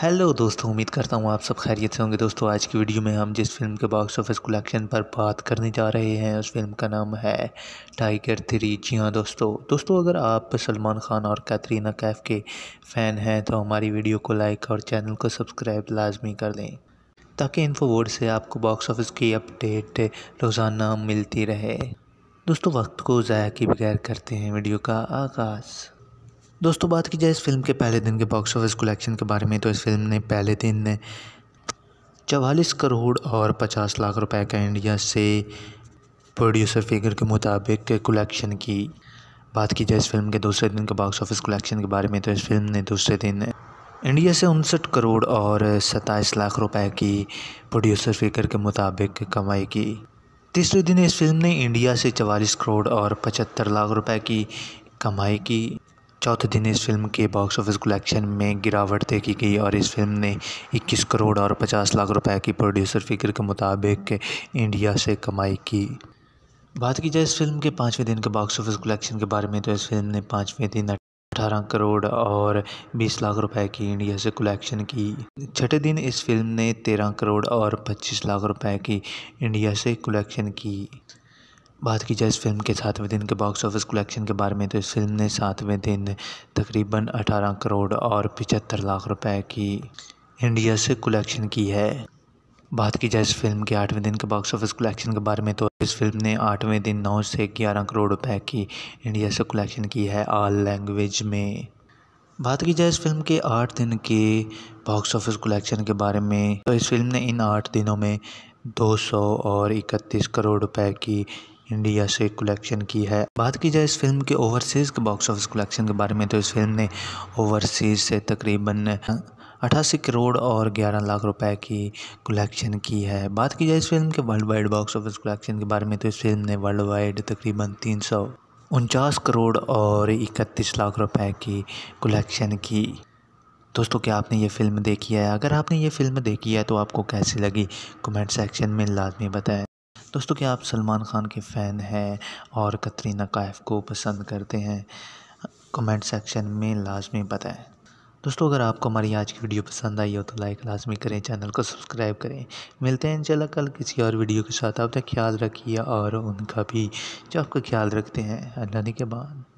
hello दोस्तों उम्मीद करता हूँ आप सब खैरियत से होंगे दोस्तों आज की वीडियो में हम जिस फिल्म के बॉक्स ऑफिस कलेक्शन पर बात करने जा रहे हैं उस फिल्म का नाम है टाइगर थ्री जी हाँ दोस्तों दोस्तों अगर आप सलमान खान और कैटरीना कैफ के फ़ैन हैं तो हमारी वीडियो को लाइक और चैनल को सब्सक्राइब लाजमी कर दें ताकि इन्फोवर्ड से आपको बॉक्स ऑफिस की अपडेट रोज़ाना मिलती रहे दोस्तों वक्त को ज़ाया के बगैर करते हैं वीडियो का आगाज़ दोस्तों बात की जाए इस फिल्म के पहले दिन के बॉक्स ऑफिस कलेक्शन के बारे में तो इस फिल्म ने पहले दिन ने चवालीस करोड़ और पचास लाख रुपए का इंडिया से प्रोड्यूसर फिगर के मुताबिक कलेक्शन की बात की जाए इस फिल्म के दूसरे दिन के बॉक्स ऑफिस कलेक्शन के बारे में तो इस फिल्म ने दूसरे दिन इंडिया से उनसठ करोड़ और सत्ताईस लाख रुपए की प्रोड्यूसर फिगर के मुताबिक कमाई की तीसरे दिन इस फिल्म ने इंडिया से चवालीस करोड़ और पचहत्तर लाख रुपए की कमाई की चौथे दिन इस फिल्म के बॉक्स ऑफिस कलेक्शन में गिरावट देखी गई और इस फिल्म ने 21 करोड़ और 50 लाख रुपए की प्रोड्यूसर फिगर के मुताबिक इंडिया से कमाई की बात की जाए इस फिल्म के पाँचवें दिन के बॉक्स ऑफिस कलेक्शन के बारे में तो इस फिल्म ने पाँचवें दिन अठारह करोड़ और बीस लाख रुपए की इंडिया से कलेक्शन की छठे दिन इस फिल्म ने तेरह करोड़ और पच्चीस लाख रुपए की इंडिया से कलेक्शन की बात की जाए इस फिल्म के सातवें दिन के बॉक्स ऑफिस कलेक्शन के बारे में तो इस फिल्म ने सातवें दिन तकरीबन 18 करोड़ और पिचहत्तर लाख रुपए की इंडिया से कलेक्शन की है बात की जाए इस फिल्म के आठवें दिन के बॉक्स ऑफिस कलेक्शन के बारे में तो इस फिल्म ने आठवें दिन नौ से ग्यारह करोड़ रुपए की इंडिया से कलेक्शन की है आल लैंग्वेज में बात की जाए इस फिल्म के आठ दिन के बॉक्स ऑफिस कलेक्शन के बारे में तो इस फिल्म ने इन आठ दिनों में दो और इकतीस करोड़ रुपए की इंडिया से कलेक्शन की है बात की जाए इस फिल्म के ओवरसीज़ के बॉक्स ऑफिस कलेक्शन के बारे में तो इस फिल्म ने ओवरसीज़ से तकरीबन अठासी करोड़ और 11 लाख रुपए की कलेक्शन की है बात की जाए इस फिल्म के worldwide box office collection के बारे में तो इस फिल्म ने वर्ल्ड वाइड तकरीबन तीन सौ उनचास करोड़ और इकतीस लाख रुपए की कलेक्शन की दोस्तों क्या आपने ये फिल्म देखी है अगर आपने ये फिल्म देखी है तो आपको कैसी लगी कमेंट सेक्शन में लाजमी बताएं दोस्तों क्या आप सलमान ख़ान के फ़ैन हैं और कतरीना कैफ को पसंद करते हैं कमेंट सेक्शन में लाजमी बताएं दोस्तों अगर आपको हमारी आज की वीडियो पसंद आई हो तो लाइक लाजमी करें चैनल को सब्सक्राइब करें मिलते हैं चलो कल किसी और वीडियो के साथ अपना ख्याल रखिए और उनका भी जो आपका ख्याल रखते हैं अल्लाह के बाद